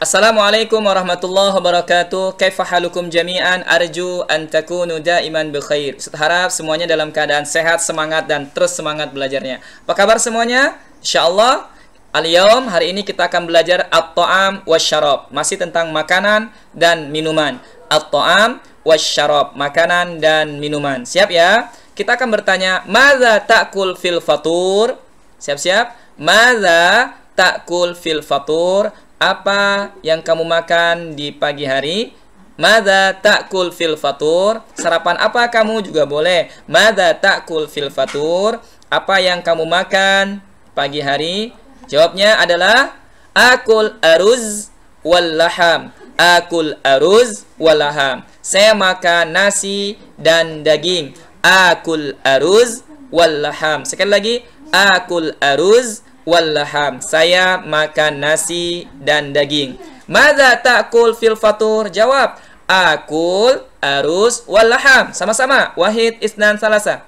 Assalamualaikum warahmatullahi wabarakatuh. Kaifahalukum jami'an arju an takunu daiman bi khair. Harap semuanya dalam keadaan sehat, semangat dan terus semangat belajarnya. Apa kabar semuanya? Insyaallah al hari ini kita akan belajar at-ta'am wasyarab, masih tentang makanan dan minuman. At-ta'am wasyarab, makanan dan minuman. Siap ya? Kita akan bertanya, "Madza ta'kul fil fatur?" Siap-siap. "Madza ta'kul fil fatur?" Apa yang kamu makan di pagi hari? Mada takul fil fatur? Sarapan apa kamu juga boleh. Mada takul fil fatur? Apa yang kamu makan pagi hari? Jawabnya adalah akul aruz wal laham. Akul aruz wal laham. Saya makan nasi dan daging. Akul aruz wal laham. Sekali lagi, akul aruz wallaham. Saya makan nasi dan daging. Mada takul fil fatur? Jawab. Akul, arus, wallaham. Sama-sama. Wahid, isnan, salasa.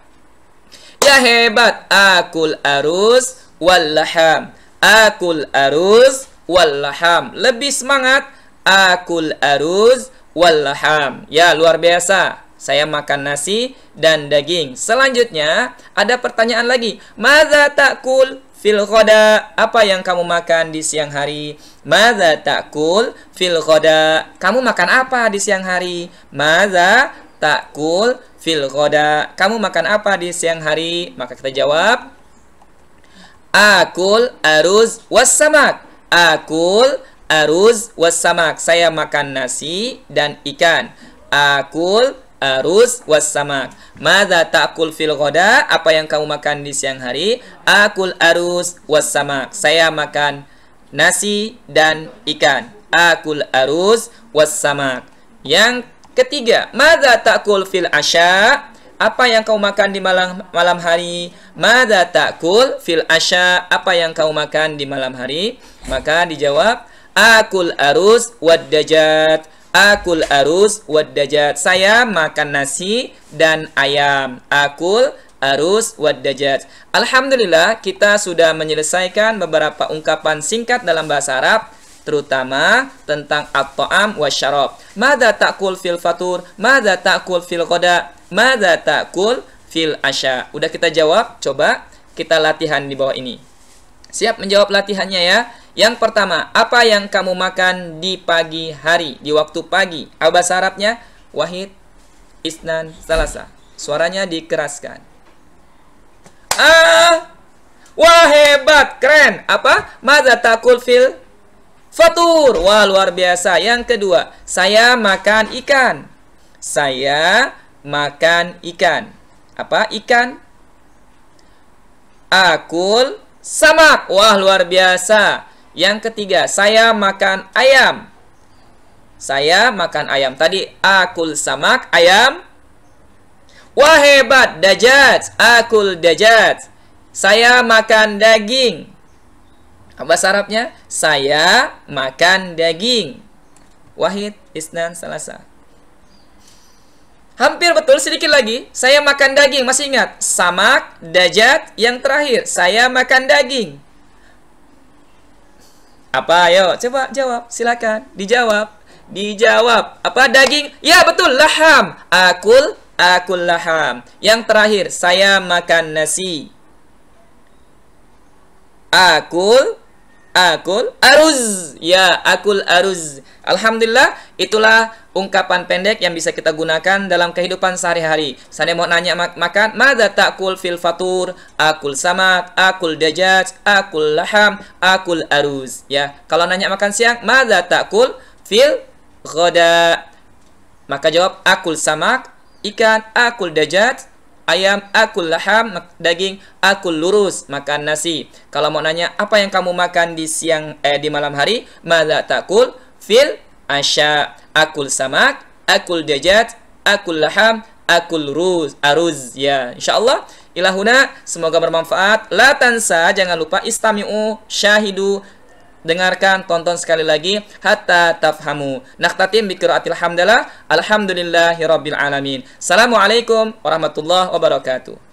Ya hebat. Akul, arus, wallaham. Akul, arus, wallaham. Lebih semangat. Akul, arus, wallaham. Ya, luar biasa saya makan nasi dan daging. Selanjutnya, ada pertanyaan lagi. Mada takul? fil khoda apa yang kamu makan di siang hari maza takul fil khoda kamu makan apa di siang hari maza takul fil khoda kamu makan apa di siang hari maka kita jawab akul harus wasamak akul harus wasamak saya makan nasi dan ikan akul arus wasamak. Mada takul fil ghoda? Apa yang kamu makan di siang hari? Akul arus wasamak. Saya makan nasi dan ikan. Akul arus wasamak. Yang ketiga, mada takul fil asya? Apa yang kau makan di malam malam hari? Mada takul fil asya? Apa yang kau makan di malam hari? Maka dijawab akul arus wadajat. Akul arus wadajat. Saya makan nasi dan ayam. Akul arus wadajat. Alhamdulillah kita sudah menyelesaikan beberapa ungkapan singkat dalam bahasa Arab terutama tentang at-ta'am wasyarab. Mada ta'kul fil fatur? Mada ta'kul fil koda, Mada ta'kul fil asya? Udah kita jawab, coba kita latihan di bawah ini. Siap menjawab latihannya ya. Yang pertama, apa yang kamu makan di pagi hari, di waktu pagi? Apa bahasa Arabnya? Wahid Isnan Salasa. Suaranya dikeraskan. Ah, wah hebat, keren. Apa? Mada takul fil fatur. Wah luar biasa. Yang kedua, saya makan ikan. Saya makan ikan. Apa ikan? Akul samak. Wah luar biasa. Yang ketiga, saya makan ayam. Saya makan ayam. Tadi akul samak ayam. Wah hebat dajat, akul dajat. Saya makan daging. Apa sarapnya, Saya makan daging. Wahid, Isnan, Salasa. Hampir betul sedikit lagi. Saya makan daging, masih ingat? Samak, dajat, yang terakhir. Saya makan daging. Apa? Ayo, coba jawab. Silakan dijawab. Dijawab. Apa daging? Ya, betul, laham. Akul, akul laham. Yang terakhir, saya makan nasi. Akul akul aruz ya akul aruz alhamdulillah itulah ungkapan pendek yang bisa kita gunakan dalam kehidupan sehari-hari saya mau nanya mak makan mada takul fil fatur akul samak akul dajaj akul laham akul aruz ya kalau nanya makan siang mada takul fil ghoda maka jawab akul samak ikan akul dajaj ayam, akul laham, daging, akul lurus, makan nasi. Kalau mau nanya apa yang kamu makan di siang eh di malam hari, mala takul fil asya, akul samak, akul dajat, akul laham, akul ruz, aruz ya. Insyaallah ilahuna semoga bermanfaat. La tansa jangan lupa istamiu syahidu dengarkan, tonton sekali lagi hatta tafhamu. Naktatim bi qiraatil hamdalah. Alhamdulillahirabbil alamin. Assalamualaikum warahmatullahi wabarakatuh.